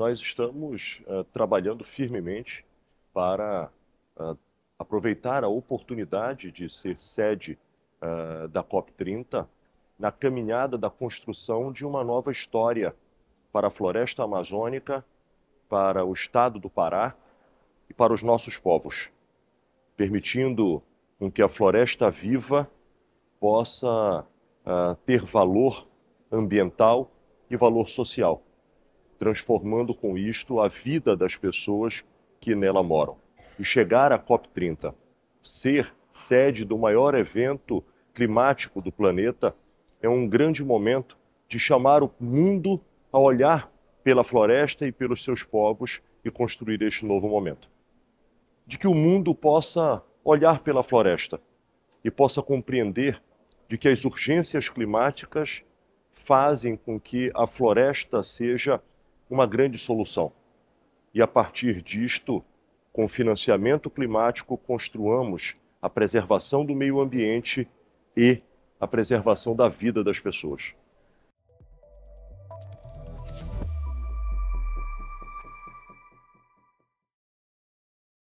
nós estamos uh, trabalhando firmemente para uh, aproveitar a oportunidade de ser sede uh, da COP30 na caminhada da construção de uma nova história para a floresta amazônica, para o estado do Pará e para os nossos povos, permitindo com que a floresta viva possa ter valor ambiental e valor social transformando com isto a vida das pessoas que nela moram. E chegar à COP30, ser sede do maior evento climático do planeta, é um grande momento de chamar o mundo a olhar pela floresta e pelos seus povos e construir este novo momento. De que o mundo possa olhar pela floresta e possa compreender de que as urgências climáticas fazem com que a floresta seja uma grande solução. E a partir disto, com financiamento climático, construamos a preservação do meio ambiente e a preservação da vida das pessoas.